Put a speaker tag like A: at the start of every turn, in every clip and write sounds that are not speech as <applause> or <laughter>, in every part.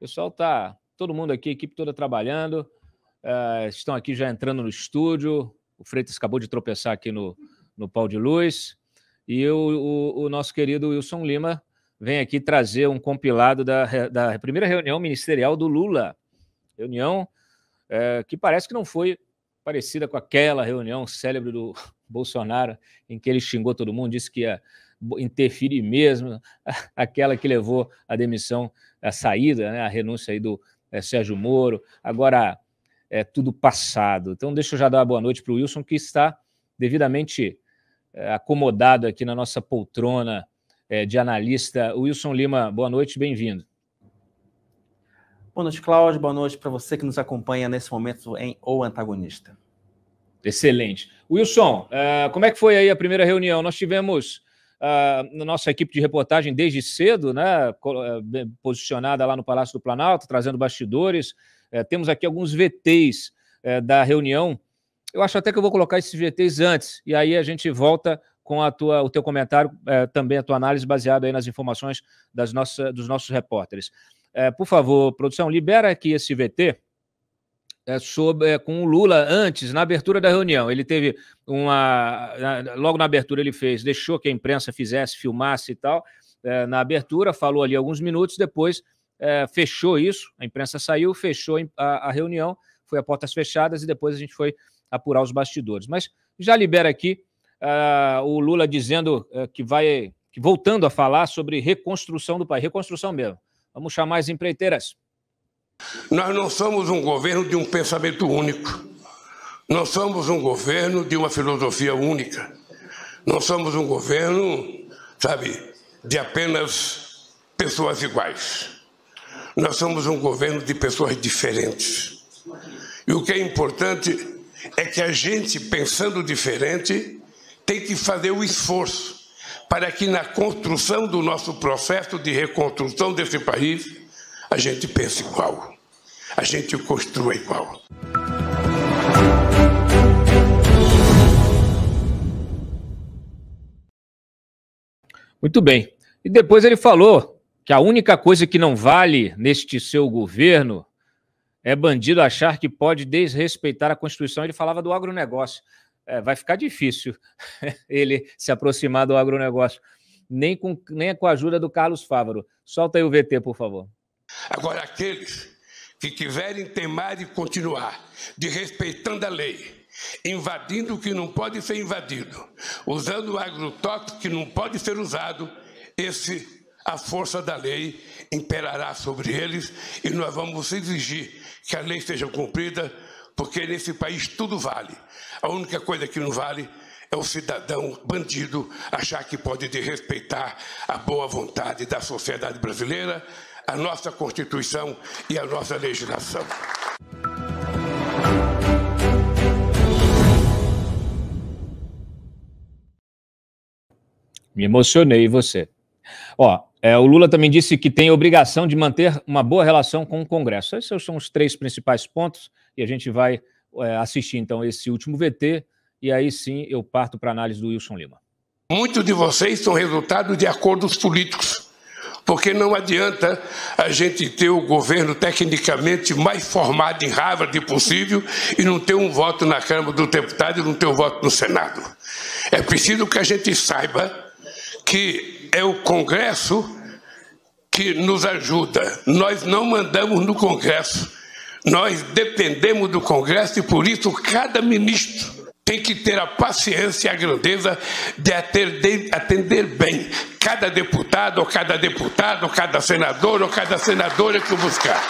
A: pessoal tá todo mundo aqui, equipe toda trabalhando. Uh, estão aqui já entrando no estúdio. O Freitas acabou de tropeçar aqui no, no pau de luz. E eu, o, o, nosso querido Wilson Lima vem aqui trazer um compilado da, da primeira reunião ministerial do Lula. Reunião uh, que parece que não foi parecida com aquela reunião célebre do <laughs> Bolsonaro, em que ele xingou todo mundo, disse que ia interferir mesmo, <laughs> aquela que levou a demissão, a saída, né, a renúncia aí do é, Sérgio Moro. Agora é tudo passado. Então, deixa eu já dar uma boa noite para o Wilson, que está devidamente é, acomodado aqui na nossa poltrona é, de analista. Wilson Lima, boa noite, bem-vindo.
B: Boa noite, Cláudio. Boa noite para você que nos acompanha nesse momento em O Antagonista. Excelente. Wilson, é, como é que foi aí a primeira reunião? Nós tivemos
A: na nossa equipe de reportagem desde cedo, né, é, posicionada lá no Palácio do Planalto, trazendo bastidores. É, temos aqui alguns VTs é, da reunião. Eu acho até que eu vou colocar esses VTs antes, e aí a gente volta com a tua, o teu comentário, também a tua análise baseada aí nas informações das nossas, dos nossos repórteres. por favor, produção, libera aqui esse VT é, sobre, é, com o Lula antes, na abertura da reunião. Ele teve uma. logo na abertura, ele fez, deixou que a imprensa fizesse, filmasse e tal. É, na abertura, falou ali alguns minutos, depois é, fechou isso, a imprensa saiu, fechou a, a, reunião, foi a portas fechadas e depois a gente foi apurar os bastidores. Mas já libera aqui é, o Lula dizendo é, que vai. Que, voltando a falar sobre reconstrução do país, reconstrução mesmo. Vamos chamar as
C: empreiteiras. Nós não somos um governo de um pensamento único. Não somos um governo de uma filosofia única. Não somos um governo, sabe, de apenas pessoas iguais. Nós somos um governo de pessoas diferentes. E o que é importante é que a gente, pensando diferente, tem que fazer o esforço para que na construção do nosso processo de reconstrução desse país, a gente pensa igual, a gente construa igual.
A: Muito bem. E depois ele falou que a única coisa que não vale neste seu governo é bandido achar que pode desrespeitar a Constituição. Ele falava do agronegócio. É, vai ficar difícil <laughs> ele se aproximar do agronegócio, nem com, nem com a ajuda do Carlos Fávaro. Solta aí o VT, por favor.
C: Agora, aqueles que quiserem temar e continuar, desrespeitando a lei, invadindo o que não pode ser invadido, usando o agrotóxico que não pode ser usado, esse a força da lei imperará sobre eles e nós vamos exigir que a lei seja cumprida, porque nesse país tudo vale. A única coisa que não vale é o cidadão bandido achar que pode desrespeitar a boa vontade da sociedade brasileira a nossa Constituição e a nossa legislação.
A: Me emocionei, você. Ó, é, o Lula também disse que tem obrigação de manter uma boa relação com o Congresso. Esses são os três principais pontos e a gente vai é, assistir então esse último VT e aí sim eu parto para a análise do Wilson Lima.
C: Muitos de vocês são resultado de acordos políticos porque não adianta a gente ter o governo tecnicamente mais formado em Harvard possível e não ter um voto na Câmara do Deputado e não ter um voto no Senado. É preciso que a gente saiba que é o Congresso que nos ajuda. Nós não mandamos no Congresso. Nós dependemos do Congresso e, por isso, cada ministro tem que ter a paciência e a grandeza de atender, atender bem cada deputado, ou cada deputado, ou cada senador, ou cada senadora que o buscar.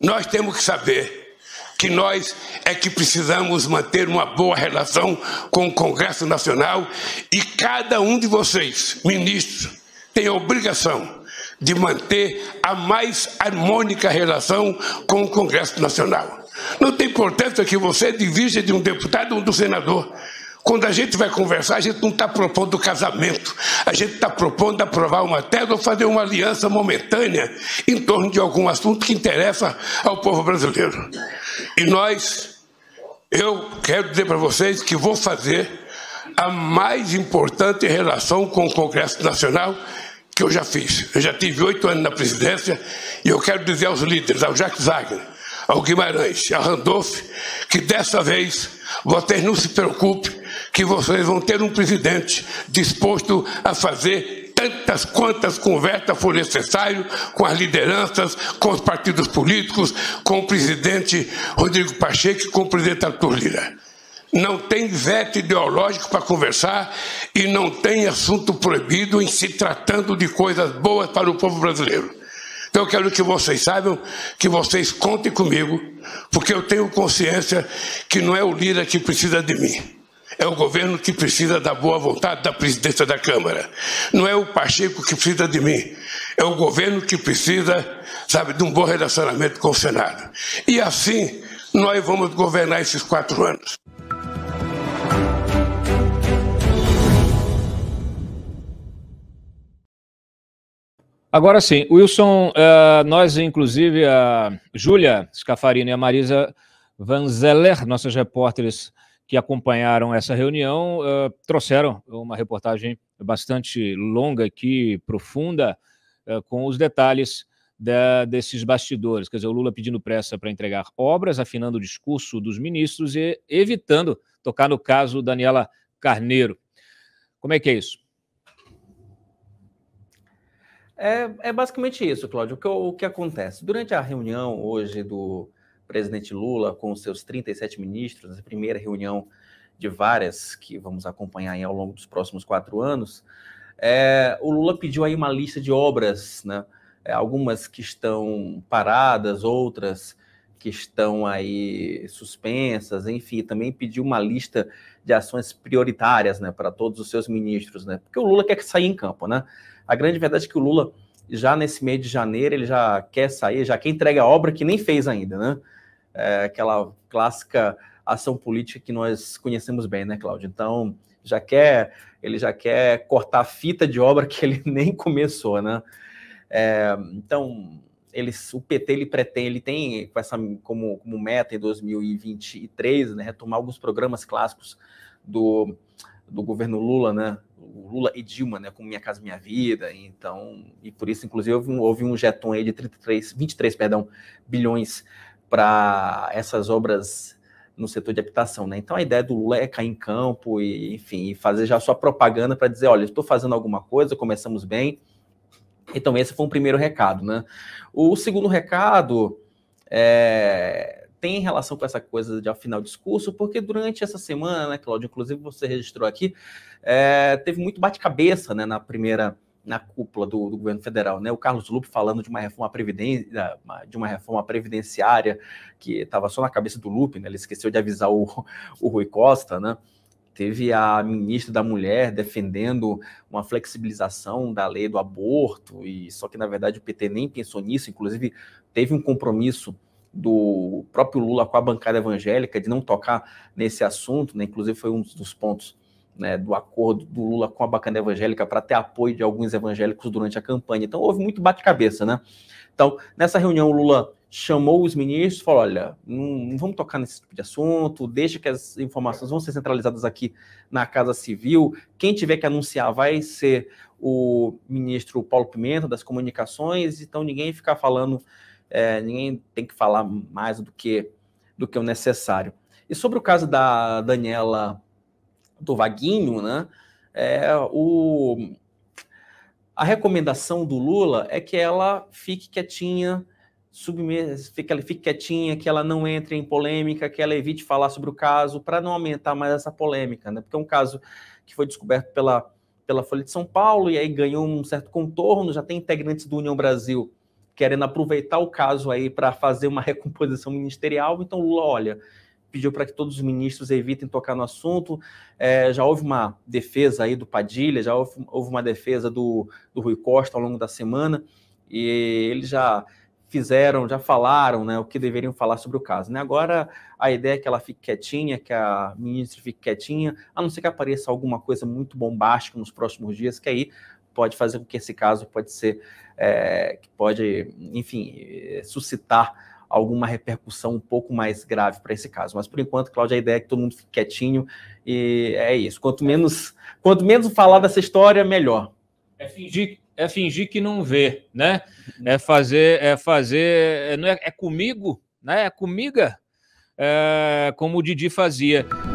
C: Nós temos que saber que nós é que precisamos manter uma boa relação com o Congresso Nacional e cada um de vocês, ministro, tem a obrigação de manter a mais harmônica relação com o Congresso Nacional. Não tem importância que você divida de um deputado ou de um senador. Quando a gente vai conversar, a gente não está propondo casamento, a gente está propondo aprovar uma tese ou fazer uma aliança momentânea em torno de algum assunto que interessa ao povo brasileiro. E nós, eu quero dizer para vocês que vou fazer a mais importante relação com o Congresso Nacional que eu já fiz. Eu já tive oito anos na presidência e eu quero dizer aos líderes, ao Jacques Wagner, ao Guimarães, a Randolph, que dessa vez vocês não se preocupem, que vocês vão ter um presidente disposto a fazer tantas quantas conversas for necessário com as lideranças, com os partidos políticos, com o presidente Rodrigo Pacheco e com o presidente Arthur Lira. Não tem veto ideológico para conversar e não tem assunto proibido em se tratando de coisas boas para o povo brasileiro. Então eu quero que vocês saibam que vocês contem comigo, porque eu tenho consciência que não é o Lira que precisa de mim. É o governo que precisa da boa vontade da presidência da Câmara. Não é o Pacheco que precisa de mim. É o governo que precisa, sabe, de um bom relacionamento com o Senado. E assim nós vamos governar esses quatro anos.
A: Agora sim, Wilson, uh, nós inclusive, a Júlia Scafarini e a Marisa Vanzeller, nossas repórteres que acompanharam essa reunião, uh, trouxeram uma reportagem bastante longa aqui, profunda, uh, com os detalhes da, desses bastidores. Quer dizer, o Lula pedindo pressa para entregar obras, afinando o discurso dos ministros e evitando tocar no caso Daniela Carneiro. Como é que é isso?
B: É, é basicamente isso, Cláudio. O que, o que acontece? Durante a reunião hoje do presidente Lula com seus 37 ministros, a primeira reunião de várias que vamos acompanhar aí ao longo dos próximos quatro anos, é, o Lula pediu aí uma lista de obras, né? É, algumas que estão paradas, outras que estão aí suspensas, enfim, também pediu uma lista de ações prioritárias, né, para todos os seus ministros, né? Porque o Lula quer sair em campo, né? A grande verdade é que o Lula já nesse mês de janeiro ele já quer sair, já quer entregar a obra que nem fez ainda, né? É aquela clássica ação política que nós conhecemos bem, né, Cláudio? Então, já quer, ele já quer cortar a fita de obra que ele <laughs> nem começou, né? É, então, eles, o PT ele pretende, ele tem com essa, como, como meta em 2023, né, retomar alguns programas clássicos do, do governo Lula, né, Lula e Dilma, né, com Minha Casa Minha Vida, então, e por isso, inclusive, houve um, houve um jeton aí de 33, 23, perdão, bilhões para essas obras no setor de habitação, né? Então a ideia do Lula é cair em campo e, enfim, fazer já sua propaganda para dizer, olha, estou fazendo alguma coisa, começamos bem, então, esse foi o primeiro recado, né? O segundo recado é, tem relação com essa coisa de afinar o discurso, porque durante essa semana, né, Cláudio, inclusive você registrou aqui, é, teve muito bate-cabeça né, na primeira na cúpula do, do, governo federal, né? O Carlos Lupe falando de uma reforma previdência, de uma reforma previdenciária que estava só na cabeça do Lupe, né? Ele esqueceu de avisar o, o Rui Costa, né? teve a ministra da Mulher defendendo uma flexibilização da lei do aborto, e só que na verdade o PT nem pensou nisso, inclusive teve um compromisso do próprio Lula com a bancada evangélica de não tocar nesse assunto, né? inclusive foi um dos pontos né, do acordo do Lula com a bancada evangélica para ter apoio de alguns evangélicos durante a campanha. Então houve muito bate-cabeça, né? Então, nessa reunião, o Lula chamou os ministros, falou: olha, não, não, vamos tocar nesse tipo de assunto, deixa que as informações vão ser centralizadas aqui na Casa Civil. Quem tiver que anunciar vai ser o ministro Paulo Pimenta das Comunicações, então ninguém fica falando, é, ninguém tem que falar mais do que do que o necessário. E sobre o caso da Daniela do Vaguinho, né? É, o, a recomendação do Lula é que ela fique quietinha submeta que ela fique quietinha, que ela não entre em polêmica, que ela evite falar sobre o caso, para não aumentar mais essa polêmica, né? Porque é um caso que foi descoberto pela, pela Folha de São Paulo e aí ganhou um certo contorno, já tem integrantes do União Brasil querendo aproveitar o caso aí para fazer uma <laughs> recomposição ministerial, então Lula, olha, pediu para que todos os ministros evitem tocar no assunto. É, já houve uma defesa aí do Padilha, já houve, houve uma defesa do, do Rui Costa ao longo da semana, e ele já fizeram, já falaram né, o que deveriam falar sobre o caso. Né? Agora, a ideia é que ela fique quietinha, que a ministra fique quietinha, a não ser que apareça alguma coisa muito bombástica nos próximos dias, que aí pode fazer com que esse caso pode ser, é, que pode, enfim, eh, suscitar alguma repercussão um pouco mais grave para esse caso. Mas por enquanto, Cláudia, a ideia é que todo mundo fique quietinho e é isso. Quanto menos, quanto menos falar dessa história, melhor.
A: É fingir é fingir que não vê, né? É fazer, é fazer, é, não é, é comigo, né? É comigo, é, como o Didi fazia.